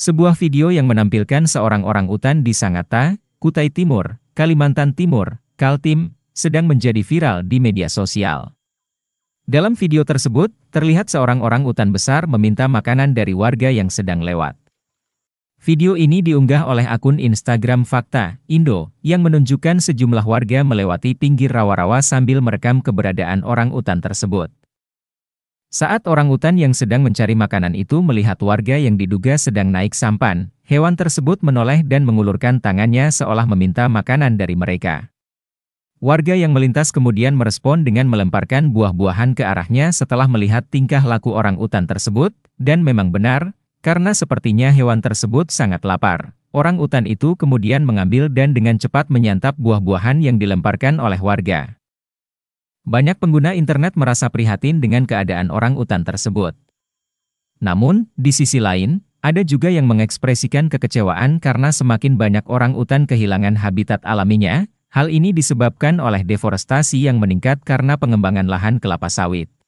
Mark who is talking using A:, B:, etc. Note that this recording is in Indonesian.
A: Sebuah video yang menampilkan seorang orang utan di Sangatta, Kutai Timur, Kalimantan Timur, Kaltim, sedang menjadi viral di media sosial. Dalam video tersebut, terlihat seorang orang utan besar meminta makanan dari warga yang sedang lewat. Video ini diunggah oleh akun Instagram Fakta, Indo, yang menunjukkan sejumlah warga melewati pinggir rawa-rawa sambil merekam keberadaan orang utan tersebut. Saat orang utan yang sedang mencari makanan itu melihat warga yang diduga sedang naik sampan, hewan tersebut menoleh dan mengulurkan tangannya seolah meminta makanan dari mereka. Warga yang melintas kemudian merespon dengan melemparkan buah-buahan ke arahnya setelah melihat tingkah laku orang utan tersebut, dan memang benar, karena sepertinya hewan tersebut sangat lapar. Orang utan itu kemudian mengambil dan dengan cepat menyantap buah-buahan yang dilemparkan oleh warga. Banyak pengguna internet merasa prihatin dengan keadaan orang utan tersebut. Namun, di sisi lain, ada juga yang mengekspresikan kekecewaan karena semakin banyak orang utan kehilangan habitat alaminya, hal ini disebabkan oleh deforestasi yang meningkat karena pengembangan lahan kelapa sawit.